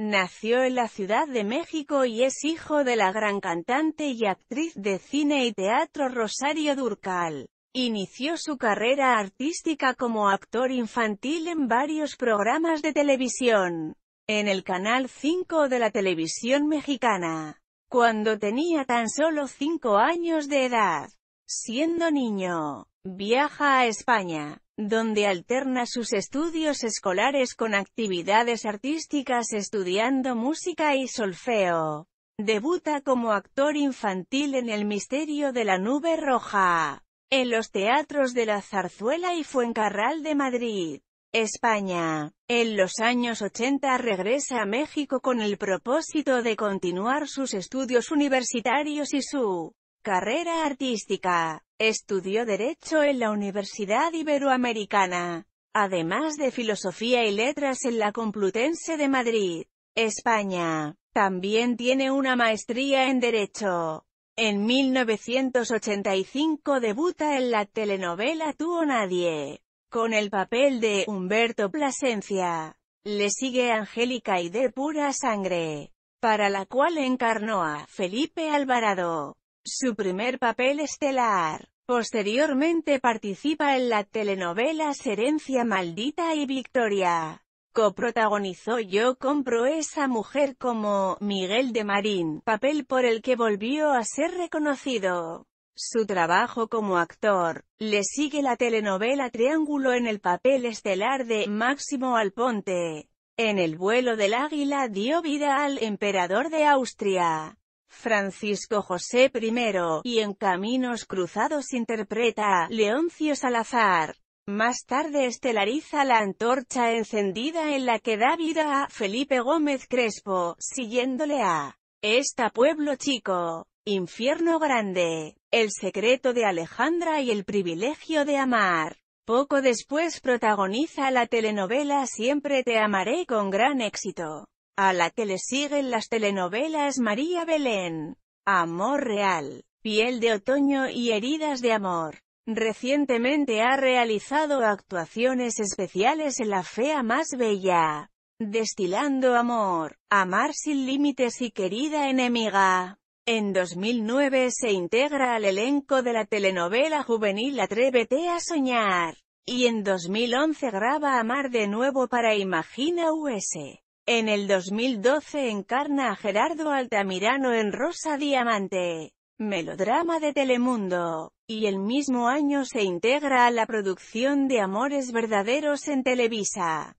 Nació en la Ciudad de México y es hijo de la gran cantante y actriz de cine y teatro Rosario Durcal. Inició su carrera artística como actor infantil en varios programas de televisión, en el Canal 5 de la televisión mexicana, cuando tenía tan solo 5 años de edad. Siendo niño, viaja a España, donde alterna sus estudios escolares con actividades artísticas estudiando música y solfeo. Debuta como actor infantil en El misterio de la nube roja, en los teatros de la Zarzuela y Fuencarral de Madrid, España. En los años 80 regresa a México con el propósito de continuar sus estudios universitarios y su Carrera artística. Estudió Derecho en la Universidad Iberoamericana, además de Filosofía y Letras en la Complutense de Madrid, España. También tiene una maestría en Derecho. En 1985 debuta en la telenovela Tú o Nadie, con el papel de Humberto Plasencia. Le sigue Angélica y de pura sangre, para la cual encarnó a Felipe Alvarado su primer papel estelar. Posteriormente participa en la telenovela «Serencia Maldita y Victoria. Coprotagonizó Yo compro esa mujer como Miguel de Marín, papel por el que volvió a ser reconocido. Su trabajo como actor, le sigue la telenovela Triángulo en el papel estelar de Máximo Alponte. En el vuelo del águila dio vida al emperador de Austria. Francisco José I, y en Caminos Cruzados interpreta a Leoncio Salazar. Más tarde estelariza la antorcha encendida en la que da vida a Felipe Gómez Crespo, siguiéndole a Esta Pueblo Chico, Infierno Grande, El Secreto de Alejandra y El Privilegio de Amar. Poco después protagoniza la telenovela Siempre te amaré con gran éxito. A la que le siguen las telenovelas María Belén, Amor Real, Piel de Otoño y Heridas de Amor. Recientemente ha realizado actuaciones especiales en La Fea Más Bella, Destilando Amor, Amar Sin Límites y Querida Enemiga. En 2009 se integra al elenco de la telenovela juvenil Atrévete a Soñar, y en 2011 graba Amar de nuevo para Imagina US. En el 2012 encarna a Gerardo Altamirano en Rosa Diamante, melodrama de Telemundo, y el mismo año se integra a la producción de Amores Verdaderos en Televisa.